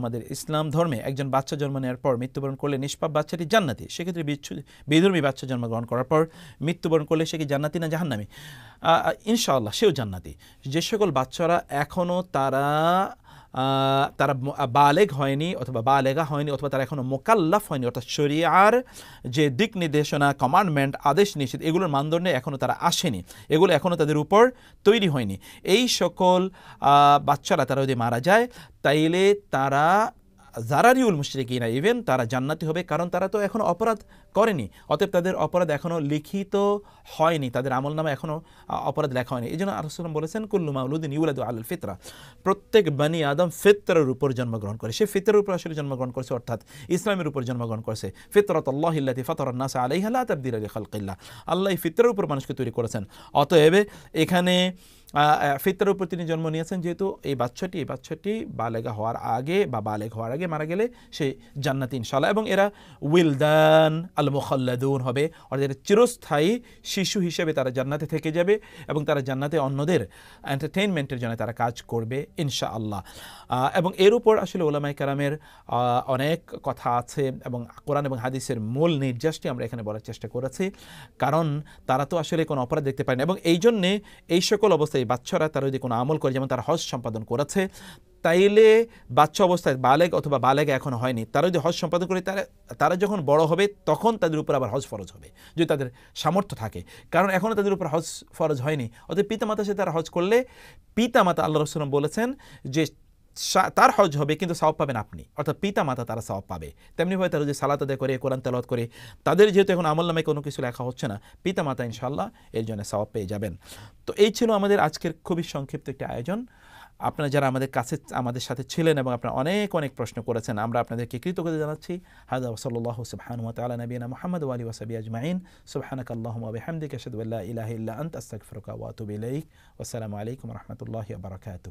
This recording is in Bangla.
আমাদের ইসলাম ধর্মে একজন বাচ্চা জন্ম নেওয়ার পর মৃত্যুবরণ করলে নিষ্পাপ বাচ্চাটি জান্নাতি সেক্ষেত্রে বেধর্মী বাচ্চা জন্মগ্রহণ করার পর মৃত্যুবরণ করলে সে কি জান্নাতি না জাহান্নামি ইনশাআল্লাহ সেও জান্নাতি যে সকল বাচ্চারা এখনও তারা তারা বালেগ হয়নি অথবা বালেগা হয়নি অথবা তারা এখনও মোকাল্লাফ হয়নি অর্থাৎ শরিয়ার যে দিক নির্দেশনা কমান্ডমেন্ট আদেশ নিষেধ এগুলোর মানদণ্ডে এখনও তারা আসেনি এগুলো এখনও তাদের উপর তৈরি হয়নি এই সকল বাচ্চারা তারা যদি মারা যায় তাইলে তারা জারারিউল না ইভেন তারা জান্নাতি হবে কারণ তারা তো এখনও অপরাধ করেনি অতএব তাদের অপরাধ এখনও লিখিত হয়নি তাদের আমল নামে এখনও অপরাধ লেখা হয়নি এই জন্য আরসুলাম বলেছেন কুল্লু মাউলুদ্দিন ইউলাদু আল ফিতরা প্রত্যেক বানি আদম ফিতরার উপর জন্মগ্রহণ করে সে ফিতরের উপর আসলে জন্মগ্রহণ করেছে অর্থাৎ ইসলামের উপর জন্মগ্রহণ করেছে ফিতরত আল্লাহ ইল্লাতি ফতরান্নাস আলাইহাল্লা তাবদির আলী খালকিল্লা আল্লাহ ফিতরের উপর মানুষকে তৈরি করেছেন অতএব এখানে ফিতরের উপর তিনি জন্ম নিয়েছেন যেহেতু এই বাচ্চাটি এই বাচ্চাটি বালেগা হওয়ার আগে বা বালেগ হওয়ার আগে মারা গেলে সে জান্নাতি ইনশাল্লাহ এবং এরা উইলদান আল মুখাল্লাদুন হবে অর্থাৎ চিরস্থায়ী শিশু হিসেবে তারা জান্নাতে থেকে যাবে এবং তারা জান্নাতে অন্যদের এন্টারটেইনমেন্টের জন্য তারা কাজ করবে ইনশা আল্লাহ এবং এর উপর আসলে ওলামাই কারামের অনেক কথা আছে এবং কোরআন এবং হাদিসের মূল নির্যাসটি আমরা এখানে বলার চেষ্টা করেছি কারণ তারা তো আসলে কোনো অপরাধ দেখতে পারেন এবং এই জন্যে এই সকল অবস্থায় এই বাচ্চারা তারা যদি কোনো আমল করে যেমন তারা হজ সম্পাদন করেছে তাইলে বাচ্চা অবস্থায় বালেগ অথবা বালেগ এখন হয়নি তারা যদি হজ সম্পাদন করে তারা তারা যখন বড় হবে তখন তাদের উপর আবার হজ ফরজ হবে যদি তাদের সামর্থ্য থাকে কারণ এখনও তাদের উপর হজ ফরজ হয়নি অর্থাৎ পিতামাতার সাথে তারা হজ করলে পিতামাতা আল্লাহ রসলাম বলেছেন যে তার হজ হবে কিন্তু সওয়াব পাবেন আপনি অর্থাৎ পিতা মাতা তারা সওয়াব পাবে তেমনিভাবে তারা যদি সালাত আদায় করে কোরআন তেলত করে তাদের যেহেতু এখন আমল নামে কোনো কিছু লেখা হচ্ছে না পিতা মাতা ইনশাল্লাহ এর জন্য সওয়াব পেয়ে যাবেন তো এই ছিল আমাদের আজকের খুবই সংক্ষিপ্ত একটি আয়োজন আপনারা যারা আমাদের কাছে আমাদের সাথে ছিলেন এবং আপনারা অনেক অনেক প্রশ্ন করেছেন আমরা আপনাদেরকে কৃতজ্ঞতা জানাচ্ছি হাজা ওসল্লাহ সুবাহানুমত আলা নবীনা মোহাম্মদ আলী ওসাবি আজমাইন সুবাহানক আল্লাহমদিক আসাদুল্লাহ ইলাহ ইল্লা আন্ত আস্তাক ফরকা ওয়াতুবিল আসসালামু আলাইকুম রহমতুল্লাহ বারকাত